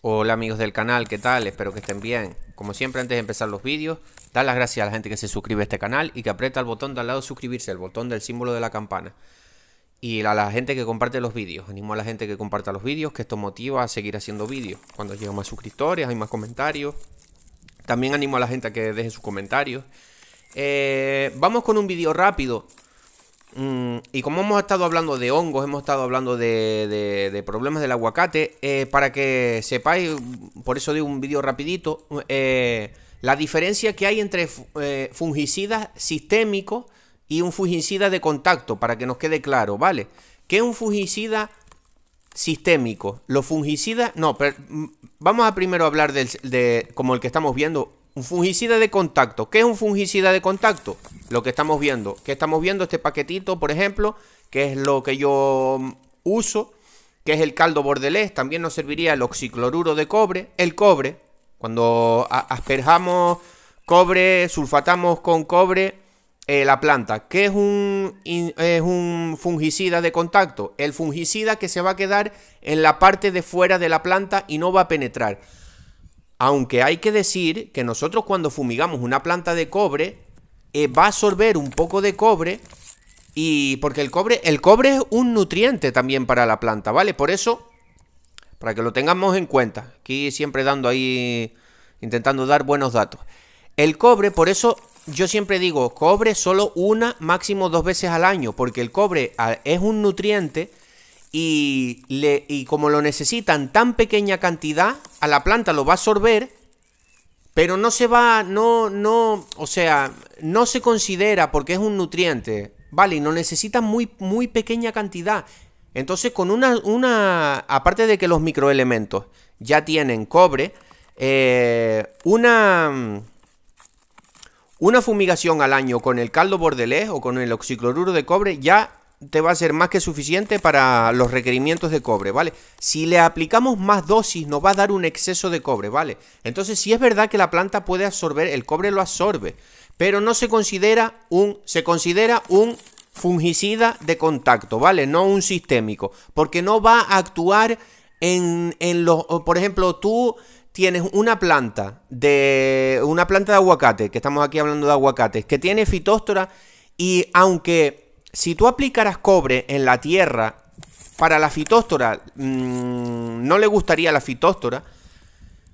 Hola amigos del canal, ¿qué tal? Espero que estén bien. Como siempre antes de empezar los vídeos, dar las gracias a la gente que se suscribe a este canal y que aprieta el botón de al lado de suscribirse, el botón del símbolo de la campana. Y a la gente que comparte los vídeos, animo a la gente que comparta los vídeos, que esto motiva a seguir haciendo vídeos. Cuando llegan más suscriptores, hay más comentarios. También animo a la gente a que deje sus comentarios. Eh, vamos con un vídeo rápido Mm, y como hemos estado hablando de hongos, hemos estado hablando de, problemas del aguacate, eh, para que sepáis, por eso digo un vídeo rapidito, eh, la diferencia que hay entre eh, fungicidas sistémicos y un fungicida de contacto, para que nos quede claro, ¿vale? ¿Qué es un fungicida sistémico? Los fungicidas, no, pero mm, vamos a primero hablar de, como el que estamos viendo, un fungicida de contacto. ¿Qué es un fungicida de contacto? Lo que estamos viendo. Que estamos viendo este paquetito, por ejemplo, que es lo que yo mm, uso, que es el caldo bordelés. También nos serviría el oxicloruro de cobre. El cobre, cuando asperjamos cobre, sulfatamos con cobre eh, la planta. ¿Qué es un, es un fungicida de contacto? El fungicida que se va a quedar en la parte de fuera de la planta y no va a penetrar. Aunque hay que decir que nosotros cuando fumigamos una planta de cobre, eh, va a absorber un poco de cobre y porque el cobre, el cobre es un nutriente también para la planta, ¿vale? Por eso, para que lo tengamos en cuenta, aquí siempre dando ahí, intentando dar buenos datos. El cobre, por eso yo siempre digo, cobre solo una, máximo dos veces al año, porque el cobre ah, es un nutriente y, le, como lo necesitan tan pequeña cantidad, a la planta lo va a absorber, pero no se va, no, no, o sea, no se considera porque es un nutriente, ¿vale? Y no necesitan muy, muy pequeña cantidad. Entonces, con una, una, aparte de que los microelementos ya tienen cobre, eh, una, una fumigación al año con el caldo bordelés o con el oxicloruro de cobre ya te va a ser más que suficiente para los requerimientos de cobre, ¿vale? Si le aplicamos más dosis nos va a dar un exceso de cobre, ¿vale? Entonces si es verdad que la planta puede absorber, el cobre lo absorbe, pero no se considera un, se considera un fungicida de contacto, ¿vale? No un sistémico, porque no va a actuar en, en los, por ejemplo, tú tienes una planta de, una planta de aguacate, que estamos aquí hablando de aguacates, que tiene fitóstora y aunque si tú aplicaras cobre en la tierra, para la fitóstora, mm, no le gustaría la fitóstora,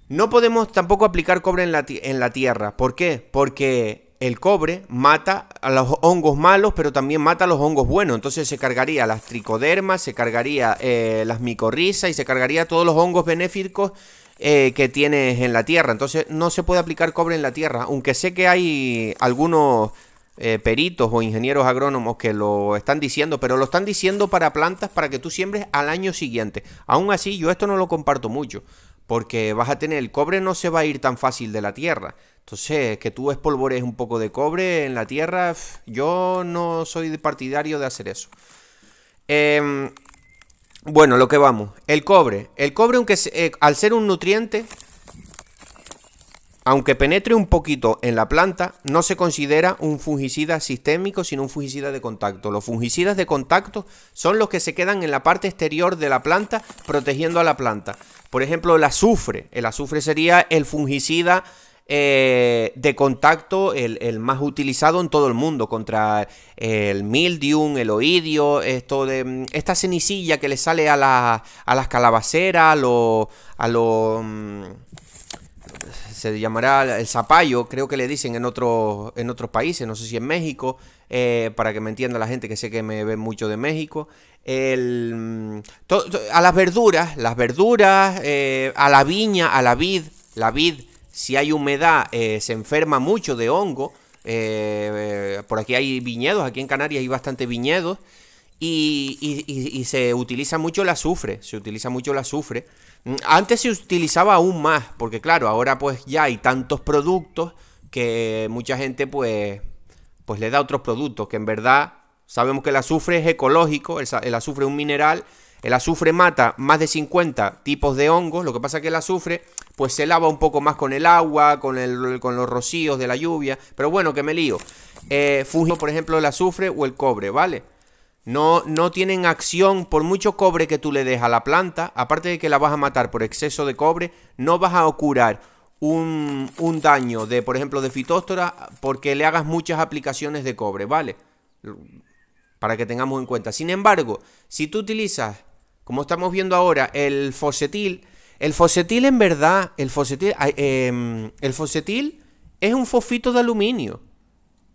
no podemos tampoco aplicar cobre en la, tierra. ¿Por qué? Porque el cobre mata a los hongos malos, pero también mata a los hongos buenos. Entonces se cargaría las tricodermas, se cargaría eh, las micorrizas y se cargaría todos los hongos benéficos eh, que tienes en la tierra. Entonces no se puede aplicar cobre en la tierra, aunque sé que hay algunos eh, peritos o ingenieros agrónomos que lo están diciendo, pero lo están diciendo para plantas para que tú siembres al año siguiente. Aún así, yo esto no lo comparto mucho, porque vas a tener, el cobre no se va a ir tan fácil de la tierra. Entonces, que tú espolvorees un poco de cobre en la tierra, yo no soy partidario de hacer eso. Em, bueno, lo que vamos, el cobre. El cobre, aunque eh, al ser un nutriente, aunque penetre un poquito en la planta, no se considera un fungicida sistémico, sino un fungicida de contacto. Los fungicidas de contacto son los que se quedan en la parte exterior de la planta, protegiendo a la planta. Por ejemplo, el azufre. El azufre sería el fungicida eh, de contacto, el, más utilizado en todo el mundo, contra el mildium, el oidio, esto de, mm, esta cenicilla que le sale a, la, las calabaceras, a los... A lo, mm, se llamará el zapallo, creo que le dicen en, otros en otros países, no sé si en México, eh, para que me entienda la gente que sé que me ve mucho de México. Mm, a las verduras, las verduras, eh, a la viña, a la vid, la vid, si hay humedad, eh, se enferma mucho de hongo. por aquí hay viñedos, aquí en Canarias hay bastante viñedos. Y, y se utiliza mucho el azufre, se utiliza mucho el azufre. Antes se utilizaba aún más, porque claro, ahora pues ya hay tantos productos que mucha gente pues, pues le da otros productos, que en verdad sabemos que el azufre es ecológico, el, azufre es un mineral, el azufre mata más de 50 tipos de hongos, lo que pasa es que el azufre pues se lava un poco más con el agua, con, el, con los rocíos de la lluvia, pero bueno, que me lío. Eh, por ejemplo, el azufre o el cobre, ¿vale? No, no tienen acción por mucho cobre que tú le des a la planta, aparte de que la vas a matar por exceso de cobre, no vas a curar un, un daño de, por ejemplo, de fitóstora porque le hagas muchas aplicaciones de cobre, ¿vale? Para que tengamos en cuenta. Sin embargo, si tú utilizas, como estamos viendo ahora, el fosetil, el fosetil en verdad, el fosetil, em, el fosetil es un fosfito de aluminio.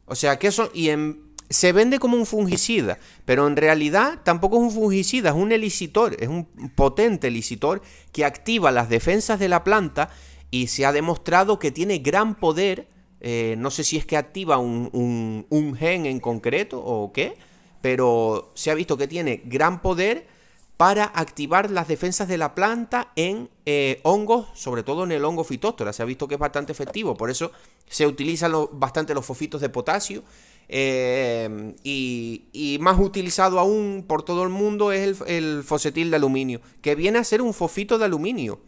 O sea, que eso, y en, se vende como un fungicida, pero en realidad tampoco es un fungicida, es un elicitor, es un potente elicitor que activa las defensas de la planta y se ha demostrado que tiene gran poder. Eh, no sé si es que activa un, gen en concreto o qué, pero se ha visto que tiene gran poder para activar las defensas de la planta en eh, hongos, sobre todo en el hongo fitóstora. Se ha visto que es bastante efectivo, por eso se utilizan bastante los fosfitos de potasio eh, y, más utilizado aún por todo el mundo es el, fosetil de aluminio, que viene a ser un fosfito de aluminio,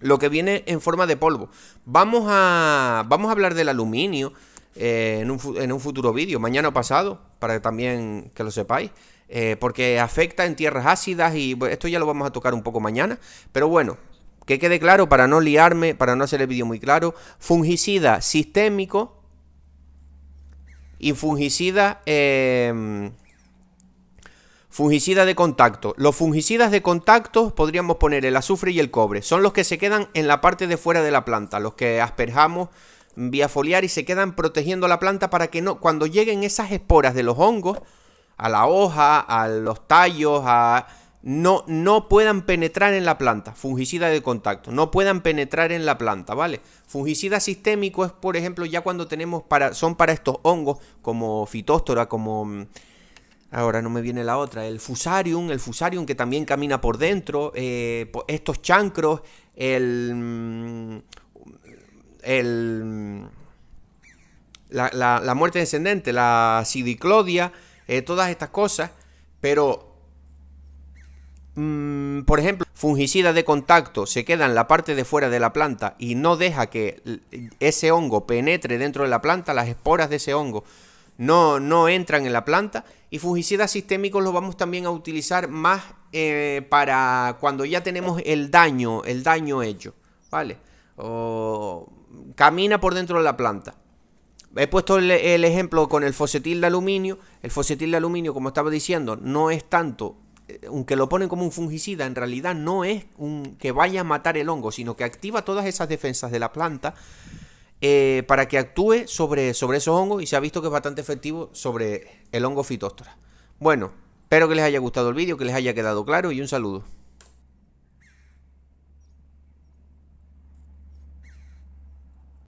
lo que viene en forma de polvo. Vamos a, vamos a hablar del aluminio eh, en, un, futuro vídeo, mañana o pasado, para que también que lo sepáis. Eh, porque afecta en tierras ácidas y pues, esto ya lo vamos a tocar un poco mañana. Pero bueno, que quede claro para no liarme, para no hacer el vídeo muy claro. Fungicida sistémico, y eh, fungicida de contacto. Los fungicidas de contacto podríamos poner el azufre y el cobre. Son los que se quedan en la parte de fuera de la planta, los que asperjamos vía foliar y se quedan protegiendo la planta para que no, cuando lleguen esas esporas de los hongos a la hoja, a los tallos, a, no, puedan penetrar en la planta, fungicida de contacto, no puedan penetrar en la planta, ¿vale? Fungicida sistémico es, por ejemplo, ya cuando tenemos para, son para estos hongos como fitóstora, como... Mm, ahora no me viene la otra, el fusarium, el fusarium que también camina por dentro, eh, estos chancros, el... Mm, el mm, la, muerte descendente, la sidiclodia, eh, todas estas cosas, pero Mm, por ejemplo, fungicidas de contacto se queda en la parte de fuera de la planta y no deja que ese hongo penetre dentro de la planta, las esporas de ese hongo no, no entran en la planta y fungicidas sistémicos los vamos también a utilizar más eh, para cuando ya tenemos el daño, el daño hecho, ¿vale? camina por dentro de la planta. He puesto el, el ejemplo con el fosetil de aluminio. El fosetil de aluminio, como estaba diciendo, no es tanto aunque lo ponen como un fungicida, en realidad no es un que vaya a matar el hongo, sino que activa todas esas defensas de la planta eh, para que actúe sobre, sobre esos hongos y se ha visto que es bastante efectivo sobre el hongo fitóstora. Bueno, espero que les haya gustado el vídeo, que les haya quedado claro y un saludo.